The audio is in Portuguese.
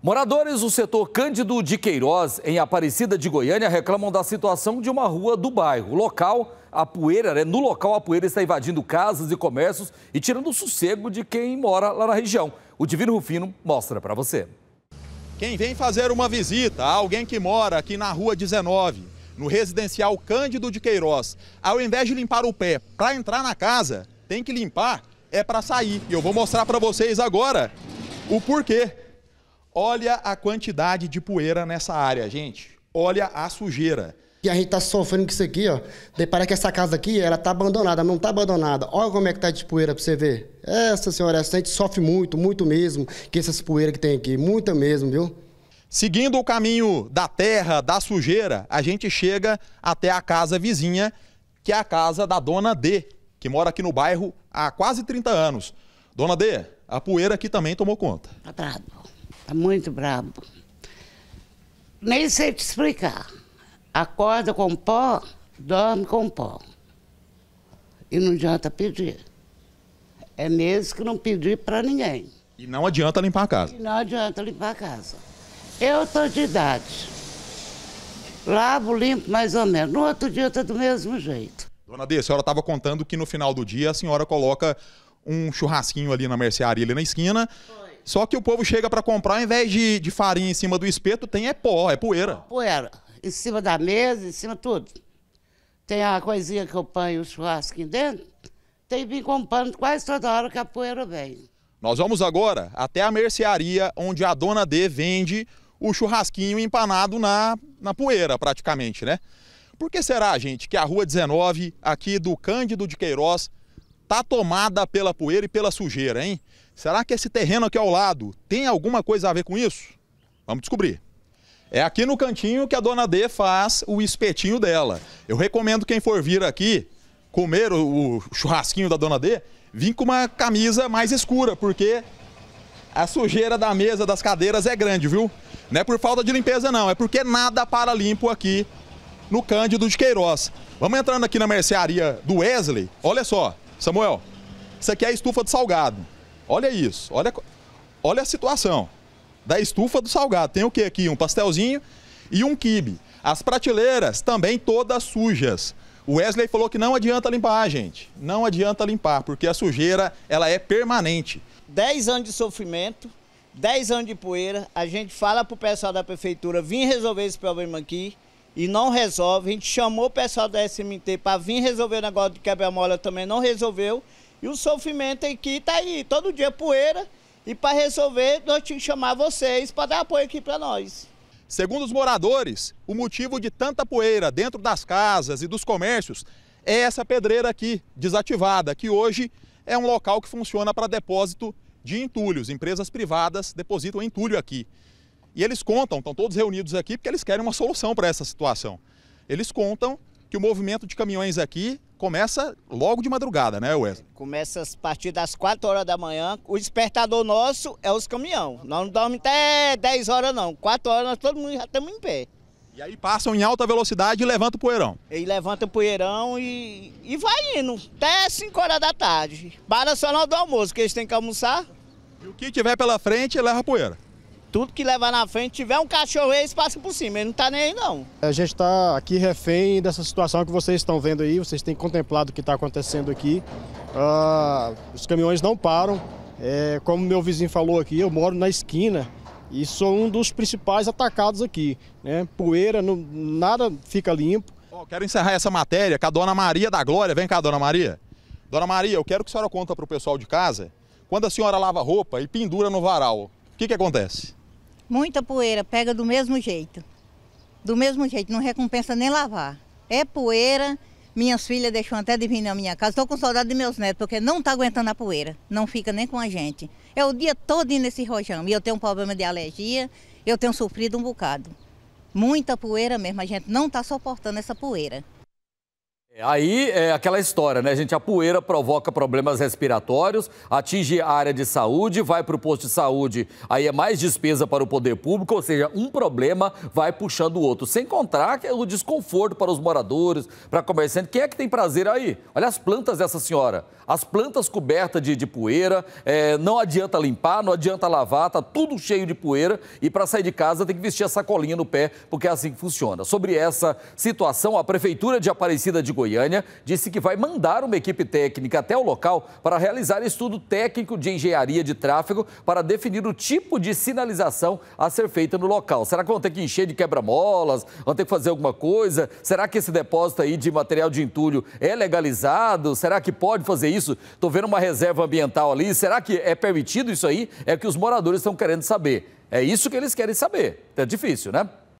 Moradores do setor Cândido de Queiroz, em Aparecida de Goiânia, reclamam da situação de uma rua do bairro. local, a poeira, né? no local a poeira está invadindo casas e comércios e tirando o sossego de quem mora lá na região. O Divino Rufino mostra para você. Quem vem fazer uma visita a alguém que mora aqui na Rua 19, no residencial Cândido de Queiroz, ao invés de limpar o pé para entrar na casa, tem que limpar é para sair. E eu vou mostrar para vocês agora o porquê. Olha a quantidade de poeira nessa área, gente. Olha a sujeira. E a gente tá sofrendo com isso aqui, ó. Depara que essa casa aqui, ela tá abandonada, não tá abandonada. Olha como é que tá de poeira pra você ver. Essa senhora, essa gente sofre muito, muito mesmo, que essas poeiras que tem aqui, muita mesmo, viu? Seguindo o caminho da terra, da sujeira, a gente chega até a casa vizinha, que é a casa da dona D, que mora aqui no bairro há quase 30 anos. Dona D, a poeira aqui também tomou conta. Tá é muito brabo. Nem sei te explicar. Acorda com pó, dorme com pó. E não adianta pedir. É mesmo que não pedir para ninguém. E não adianta limpar a casa. E não adianta limpar a casa. Eu tô de idade. Lavo, limpo mais ou menos. No outro dia tá do mesmo jeito. Dona D, a senhora estava contando que no final do dia a senhora coloca um churrasquinho ali na mercearia, ali na esquina. Foi só que o povo chega para comprar, ao invés de, de farinha em cima do espeto, tem é pó, é poeira. Poeira. Em cima da mesa, em cima de tudo. Tem a coisinha que eu ponho o churrasquinho dentro. Tem vim comprando quase toda hora que a poeira vem. Nós vamos agora até a mercearia onde a dona D vende o churrasquinho empanado na, na poeira, praticamente, né? Por que será, gente, que a Rua 19, aqui do Cândido de Queiroz, tá tomada pela poeira e pela sujeira, hein? Será que esse terreno aqui ao lado tem alguma coisa a ver com isso? Vamos descobrir. É aqui no cantinho que a dona D faz o espetinho dela. Eu recomendo quem for vir aqui comer o, o churrasquinho da dona D, vir com uma camisa mais escura, porque a sujeira da mesa, das cadeiras é grande, viu? Não é por falta de limpeza não, é porque nada para limpo aqui no Cândido de Queiroz. Vamos entrando aqui na mercearia do Wesley. Olha só, Samuel, isso aqui é a estufa do salgado. Olha isso, olha, olha a situação da estufa do salgado. Tem o que aqui? Um pastelzinho e um quibe. As prateleiras também todas sujas. O Wesley falou que não adianta limpar, gente. Não adianta limpar, porque a sujeira ela é permanente. 10 anos de sofrimento, 10 anos de poeira. A gente fala pro pessoal da prefeitura vir resolver esse problema aqui e não resolve. A gente chamou o pessoal da SMT para vir resolver o negócio de quebra-mola, também não resolveu. E o sofrimento aqui é está aí, todo dia poeira. E para resolver, nós tínhamos que chamar vocês para dar apoio aqui para nós. Segundo os moradores, o motivo de tanta poeira dentro das casas e dos comércios é essa pedreira aqui, desativada, que hoje é um local que funciona para depósito de entulhos. Empresas privadas depositam entulho aqui. E eles contam, estão todos reunidos aqui porque eles querem uma solução para essa situação. Eles contam que o movimento de caminhões aqui começa logo de madrugada, né, Wesley? Começa a partir das 4 horas da manhã. O despertador nosso é os caminhões. Nós não dormimos até 10 horas, não. 4 horas nós todo mundo já estamos em pé. E aí passam em alta velocidade e levantam o poeirão. E levanta o poeirão e, e vai indo até 5 horas da tarde. Para só na hora do almoço, que eles têm que almoçar. E o que tiver pela frente, leva a poeira. Tudo que levar na frente, tiver um cachorro, eles passam por cima, ele não tá nem aí não. A gente está aqui refém dessa situação que vocês estão vendo aí, vocês têm contemplado o que está acontecendo aqui. Ah, os caminhões não param, é, como meu vizinho falou aqui, eu moro na esquina e sou um dos principais atacados aqui. Né? Poeira, não, nada fica limpo. Oh, quero encerrar essa matéria com a Dona Maria da Glória. Vem cá, Dona Maria. Dona Maria, eu quero que a senhora conta para o pessoal de casa, quando a senhora lava roupa e pendura no varal, o que, que acontece? Muita poeira, pega do mesmo jeito. Do mesmo jeito, não recompensa nem lavar. É poeira, minhas filhas deixam até de vir na minha casa. Estou com saudade de meus netos, porque não está aguentando a poeira. Não fica nem com a gente. É o dia todo nesse rojão. E eu tenho um problema de alergia, eu tenho sofrido um bocado. Muita poeira mesmo, a gente não está suportando essa poeira. É, aí é aquela história, né, gente? A poeira provoca problemas respiratórios, atinge a área de saúde, vai para o posto de saúde, aí é mais despesa para o poder público, ou seja, um problema vai puxando o outro. Sem contar é o desconforto para os moradores, para comerciantes. Quem é que tem prazer aí? Olha as plantas dessa senhora. As plantas cobertas de, de poeira, é, não adianta limpar, não adianta lavar, tá tudo cheio de poeira e para sair de casa tem que vestir a sacolinha no pé, porque é assim que funciona. Sobre essa situação, a Prefeitura de Aparecida de Goiás Goiânia, disse que vai mandar uma equipe técnica até o local para realizar estudo técnico de engenharia de tráfego para definir o tipo de sinalização a ser feita no local. Será que vão ter que encher de quebra-molas? Vão ter que fazer alguma coisa? Será que esse depósito aí de material de entulho é legalizado? Será que pode fazer isso? Estou vendo uma reserva ambiental ali. Será que é permitido isso aí? É o que os moradores estão querendo saber. É isso que eles querem saber. É difícil, né?